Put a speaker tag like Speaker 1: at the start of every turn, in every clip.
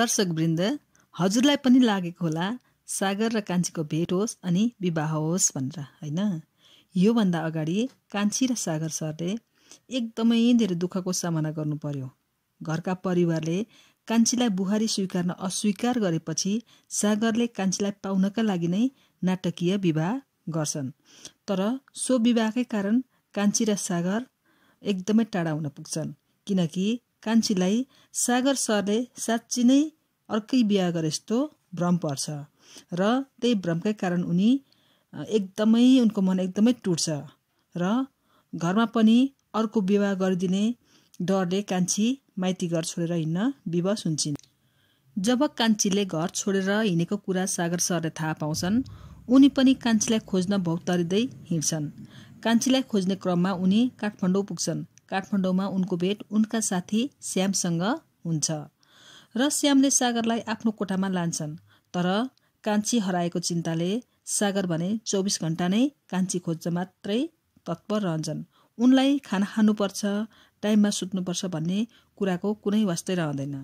Speaker 1: दर्शकवृन्द हजुरलाई पनि लागेको होला सागर र कान्छीको भेट होस् अनि विवाह होस् भनेर होइन योभन्दा अगाडि कान्छी र सागर सरले एकदमै धेरै दुःखको सामना गर्नु पर्यो घरका परिवारले कान्छीलाई बुहारी स्वीकार्न अस्वीकार गरेपछि सागरले कान्छीलाई पाउनका लागि नै नाटकीय विवाह गर्छन् तर सो विवाहकै कारण कान्छी र सागर एकदमै टाढा हुन पुग्छन् किनकि कान्छीलाई सागर सरले साँच्ची नै अर्कै बिहा गरे जस्तो भ्रम पर्छ र त्यही भ्रमकै कारण उनी एकदमै उनको मन एकदमै टुट्छ र घरमा पनि अर्को विवाह गरिदिने डरले कान्छी माइती घर छोडेर हिँड्न विवश हुन्छन् जब कान्छीले घर छोडेर हिँडेको कुरा सागर सरले थाहा पाउँछन् उनी पनि कान्छीलाई खोज्न भौतरिँदै हिँड्छन् कान्छीलाई खोज्ने क्रममा उनी काठमाडौँ पुग्छन् काठमाडौँमा उनको भेट उनका साथी श्यामसँग हुन्छ र श्यामले सागरलाई आफ्नो कोठामा लान्छन् तर कान्छी हराएको चिन्ताले सागर भने चौबिस घन्टा नै कान्छी खोज्छ मात्रै तत्पर रहन्छन् उनलाई खाना खानुपर्छ टाइममा सुत्नुपर्छ भन्ने कुराको कुनै वास्तै रहँदैन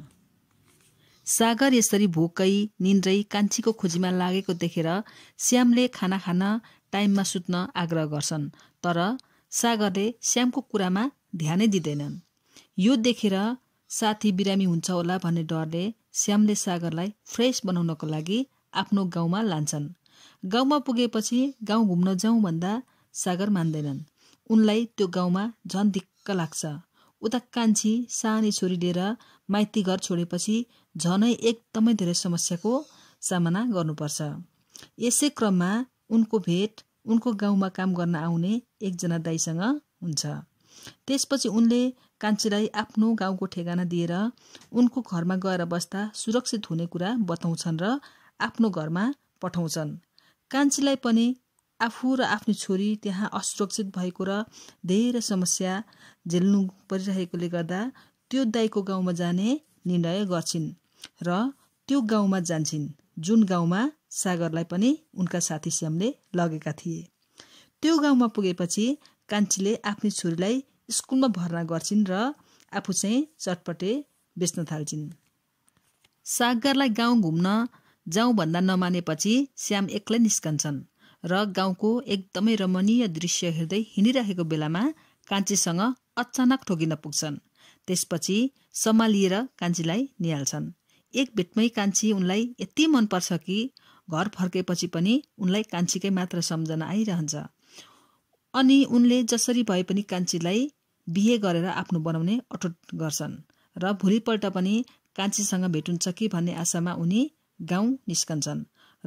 Speaker 1: सागर यसरी भोकै निन्द्रै कान्छीको खोजीमा लागेको देखेर श्यामले खाना खान टाइममा सुत्न आग्रह गर्छन् तर सागरले श्यामको कुरामा ध्यानै दिँदैनन् यो देखेर साथी बिरामी हुन्छ होला भन्ने डरले श्यामले सागरलाई फ्रेस बनाउनको लागि आफ्नो गाउँमा लान्छन् गाउँमा पुगेपछि गाउँ घुम्न जाउँ भन्दा सागर मान्दैनन् उनलाई त्यो गाउँमा झन् दिक्क लाग्छ उता कान्छी सानी छोरी लिएर माइती घर छोडेपछि झनै एकदमै धेरै समस्याको सामना गर्नुपर्छ यसै क्रममा उनको भेट उनको गाउँमा काम गर्न आउने एकजना दाईसँग हुन्छ त्यसपछि उनले कान्छीलाई आफ्नो गाउँको ठेगाना दिएर उनको घरमा गएर बस्दा सुरक्षित हुने कुरा बताउँछन् र आफ्नो घरमा पठाउँछन् कान्छीलाई पनि आफू र आफ्नो छोरी त्यहाँ असुरक्षित भएको र धेरै समस्या झेल्नु परिरहेकोले गर्दा त्यो दाईको गाउँमा जाने निर्णय गर्छिन् र त्यो गाउँमा जान्छन् जुन गाउँमा सागरलाई पनि उनका साथी श्यामले लगेका थिए त्यो गाउँमा पुगेपछि कान्छीले आफ्नो छोरीलाई स्कुलमा भर्ना गर्छिन् र आफू चाहिँ चटपटे बेच्न थाल्छिन् सागरलाई गाउँ घुम्न जाउँ भन्दा नमानेपछि श्याम एक्लै निस्कन्छन् र गाउँको एकदमै रमणीय दृश्य हेर्दै हिँडिरहेको बेलामा कान्छीसँग अचानक ठोकिन पुग्छन् त्यसपछि सम्हालिएर कान्छीलाई निहाल्छन् एक भेटमै कान्छी उनलाई यति मनपर्छ कि घर फर्केपछि पनि उनलाई कान्छीकै मात्र सम्झना आइरहन्छ अनि उनले जसरी भए पनि कान्छीलाई बिहे गरेर आफ्नो बनाउने अठोट गर्छन् र भोलिपल्ट पनि कान्छीसँग भेटुन्छ कि भन्ने आशामा उनी गाउँ निस्कन्छन्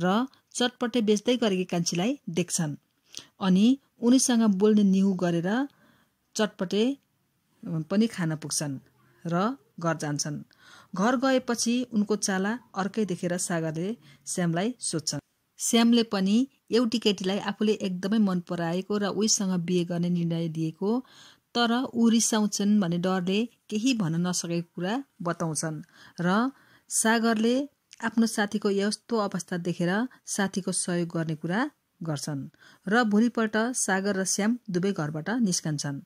Speaker 1: र चटपटे बेच्दै गरेकी कान्छीलाई देख्छन् अनि उनीसँग बोल्ने निहु गरेर चटपटे पनि खान पुग्छन् र घर जान्छन् घर गएपछि उनको चाला अर्कै देखेर सागरले श्यामलाई सोध्छन् श्यामले पनि एउटी केटीलाई आफूले एकदमै मन पराएको र उहीसँग बिहे गर्ने निर्णय दिएको तर ऊ रिसाउँछन् भन्ने डरले केही भन्न नसकेको कुरा बताउँछन् र सागरले आफ्नो साथीको यस्तो अवस्था देखेर साथीको सहयोग गर्ने कुरा गर्छन् र भोलिपल्ट सागर र श्याम दुवै घरबाट निस्कन्छन्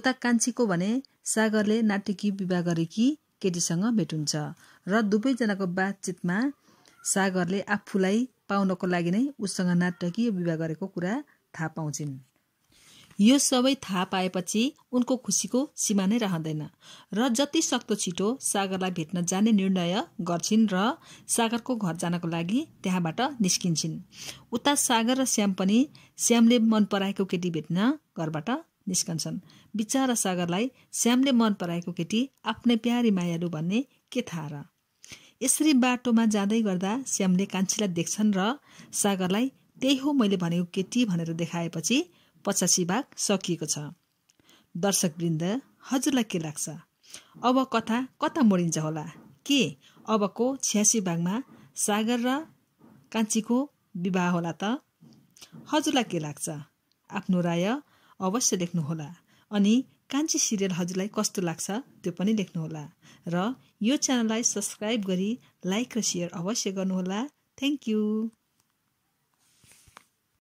Speaker 1: उता कान्छीको भने सागरले नाटकीय विवाह गरेकी केटीसँग भेटुन्छ र दुवैजनाको बातचितमा सागरले आफूलाई पाउनको लागि नै उसँग नाटकीय विवाह गरेको कुरा थाहा पाउँछिन् यो सबै थाहा पाएपछि उनको खुसीको सीमा नै रहँदैन र जति सक्दो छिटो सागरलाई भेट्न जाने निर्णय गर्छिन् र सागरको घर जानको लागि त्यहाँबाट निस्किन्छन् उता सागर र श्याम पनि श्यामले मन पराएको केटी भेट्न घरबाट निस्कन्छन् बिचरा सागरलाई श्यामले मन पराएको केटी आफ्नै प्यारी मायालु भन्ने के थाहा र यसरी बाटोमा जाँदै गर्दा श्यामले कान्छीलाई देख्छन् र सागरलाई त्यही हो मैले भनेको केटी भनेर देखाएपछि पचासी भाग सकिएको छ दर्शकवृन्द हजुरलाई के लाग्छ अब कथा कता मोडिन्छ होला के अबको छ्यासी भागमा सागर र कान्छीको विवाह होला त हजुरलाई के लाग्छ आफ्नो राय अवश्य लेख्नुहोला अनि कान्छी सिरियल हजुरलाई कस्तो लाग्छ त्यो पनि लेख्नुहोला र यो च्यानललाई सब्सक्राइब गरी लाइक र सेयर अवश्य गर्नुहोला थ्याङ्क यू